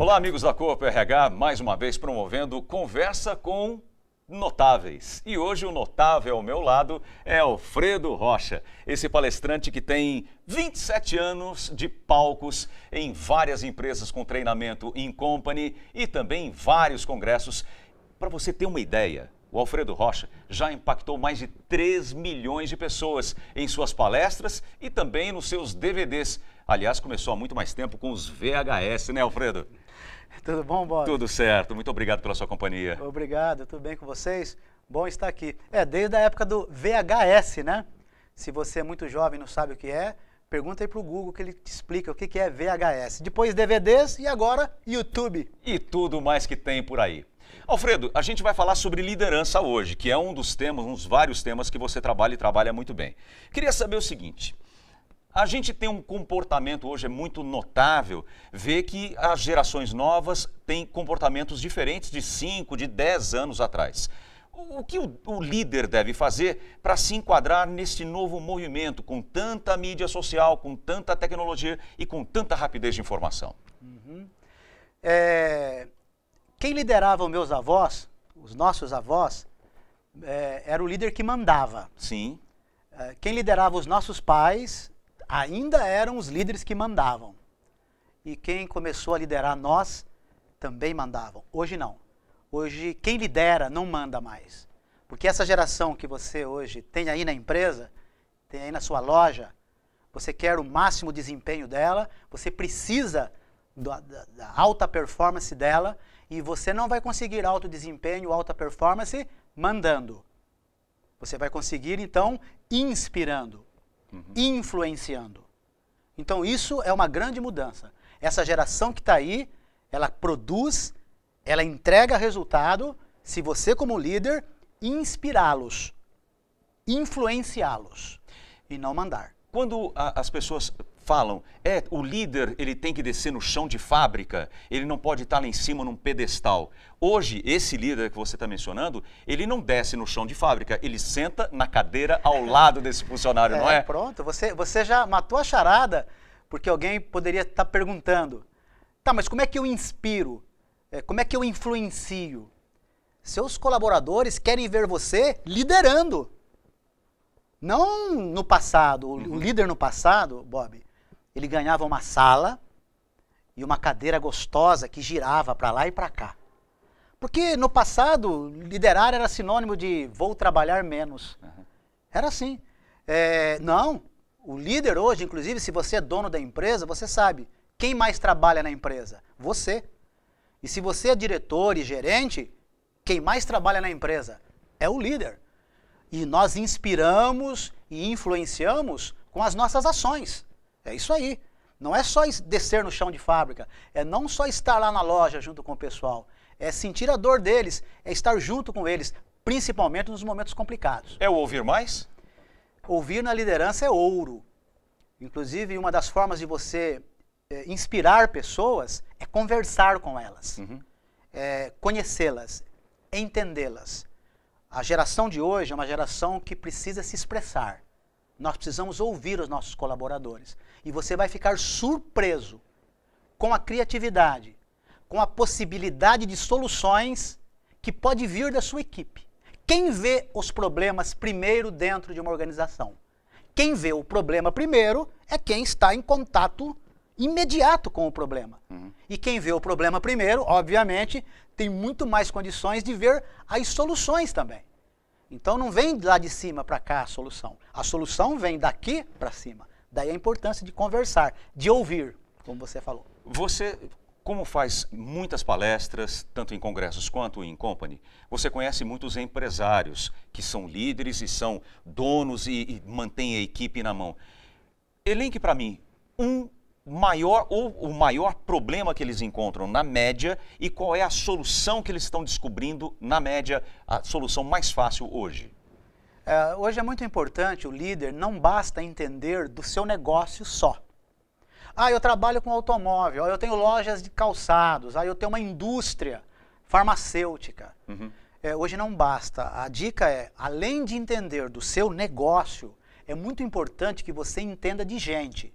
Olá, amigos da Coop RH, mais uma vez promovendo conversa com notáveis. E hoje o notável ao meu lado é Alfredo Rocha, esse palestrante que tem 27 anos de palcos em várias empresas com treinamento in company e também em vários congressos. Para você ter uma ideia, o Alfredo Rocha já impactou mais de 3 milhões de pessoas em suas palestras e também nos seus DVDs. Aliás, começou há muito mais tempo com os VHS, né, Alfredo? Tudo bom, Bob? Tudo certo. Muito obrigado pela sua companhia. Obrigado. Tudo bem com vocês? Bom estar aqui. É, desde a época do VHS, né? Se você é muito jovem e não sabe o que é, Pergunta aí pro Google que ele te explica o que é VHS. Depois DVDs e agora YouTube. E tudo mais que tem por aí. Alfredo, a gente vai falar sobre liderança hoje, que é um dos temas, uns vários temas que você trabalha e trabalha muito bem. Queria saber o seguinte. A gente tem um comportamento hoje é muito notável ver que as gerações novas têm comportamentos diferentes de 5, de 10 anos atrás. O que o, o líder deve fazer para se enquadrar nesse novo movimento com tanta mídia social, com tanta tecnologia e com tanta rapidez de informação? Uhum. É, quem liderava os meus avós, os nossos avós, é, era o líder que mandava. Sim. É, quem liderava os nossos pais ainda eram os líderes que mandavam. E quem começou a liderar nós também mandavam. Hoje não. Hoje quem lidera não manda mais. Porque essa geração que você hoje tem aí na empresa, tem aí na sua loja, você quer o máximo desempenho dela, você precisa da, da, da alta performance dela, e você não vai conseguir alto desempenho, alta performance mandando. Você vai conseguir, então, inspirando, uhum. influenciando. Então, isso é uma grande mudança. Essa geração que está aí, ela produz, ela entrega resultado, se você, como líder, inspirá-los, influenciá-los e não mandar. Quando a, as pessoas falam, é, o líder ele tem que descer no chão de fábrica, ele não pode estar lá em cima num pedestal. Hoje, esse líder que você está mencionando, ele não desce no chão de fábrica, ele senta na cadeira ao lado desse funcionário, é, não é? Pronto, você, você já matou a charada, porque alguém poderia estar tá perguntando, tá, mas como é que eu inspiro? É, como é que eu influencio? Seus colaboradores querem ver você liderando. Não no passado, o uhum. líder no passado, Bob, ele ganhava uma sala e uma cadeira gostosa que girava para lá e para cá. Porque no passado, liderar era sinônimo de vou trabalhar menos. Uhum. Era assim. É, não, o líder hoje, inclusive, se você é dono da empresa, você sabe quem mais trabalha na empresa? Você. E se você é diretor e gerente, quem mais trabalha na empresa é o líder. E nós inspiramos e influenciamos com as nossas ações. É isso aí. Não é só descer no chão de fábrica, é não só estar lá na loja junto com o pessoal, é sentir a dor deles, é estar junto com eles, principalmente nos momentos complicados. É ouvir mais? Ouvir na liderança é ouro. Inclusive, uma das formas de você é, inspirar pessoas é conversar com elas, uhum. é, conhecê-las, entendê-las. A geração de hoje é uma geração que precisa se expressar. Nós precisamos ouvir os nossos colaboradores. E você vai ficar surpreso com a criatividade, com a possibilidade de soluções que pode vir da sua equipe. Quem vê os problemas primeiro dentro de uma organização? Quem vê o problema primeiro é quem está em contato imediato com o problema. Uhum. E quem vê o problema primeiro, obviamente, tem muito mais condições de ver as soluções também. Então não vem lá de cima para cá a solução. A solução vem daqui para cima. Daí a importância de conversar, de ouvir, como você falou. Você, como faz muitas palestras, tanto em congressos quanto em company, você conhece muitos empresários que são líderes e são donos e, e mantêm a equipe na mão. Elenque para mim um maior ou o maior problema que eles encontram na média e qual é a solução que eles estão descobrindo na média, a solução mais fácil hoje? É, hoje é muito importante o líder não basta entender do seu negócio só. Ah, eu trabalho com automóvel, eu tenho lojas de calçados, aí ah, eu tenho uma indústria farmacêutica. Uhum. É, hoje não basta. A dica é, além de entender do seu negócio, é muito importante que você entenda de gente.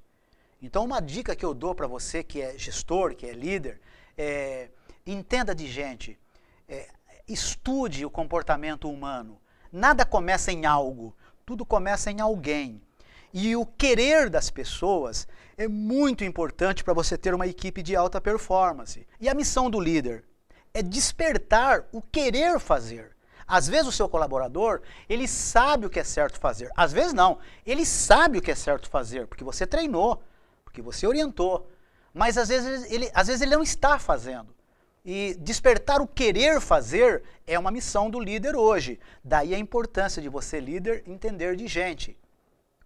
Então, uma dica que eu dou para você que é gestor, que é líder, é, entenda de gente, é, estude o comportamento humano. Nada começa em algo, tudo começa em alguém. E o querer das pessoas é muito importante para você ter uma equipe de alta performance. E a missão do líder é despertar o querer fazer. Às vezes o seu colaborador, ele sabe o que é certo fazer. Às vezes não, ele sabe o que é certo fazer, porque você treinou, porque você orientou. Mas às vezes ele, às vezes ele não está fazendo. E despertar o querer fazer é uma missão do líder hoje. Daí a importância de você, líder, entender de gente.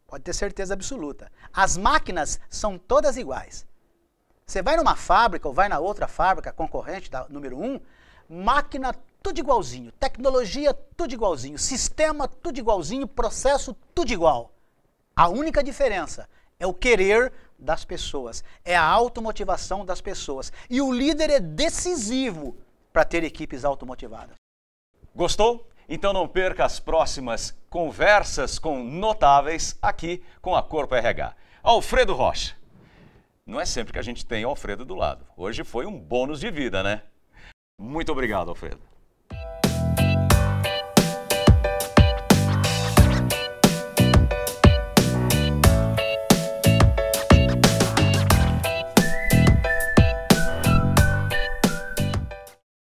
Pode ter certeza absoluta. As máquinas são todas iguais. Você vai numa fábrica ou vai na outra fábrica, concorrente da número um, máquina tudo igualzinho, tecnologia tudo igualzinho, sistema tudo igualzinho, processo tudo igual. A única diferença é o querer das pessoas, é a automotivação das pessoas. E o líder é decisivo para ter equipes automotivadas. Gostou? Então não perca as próximas conversas com notáveis aqui com a Corpo RH. Alfredo Rocha. Não é sempre que a gente tem o Alfredo do lado. Hoje foi um bônus de vida, né? Muito obrigado, Alfredo.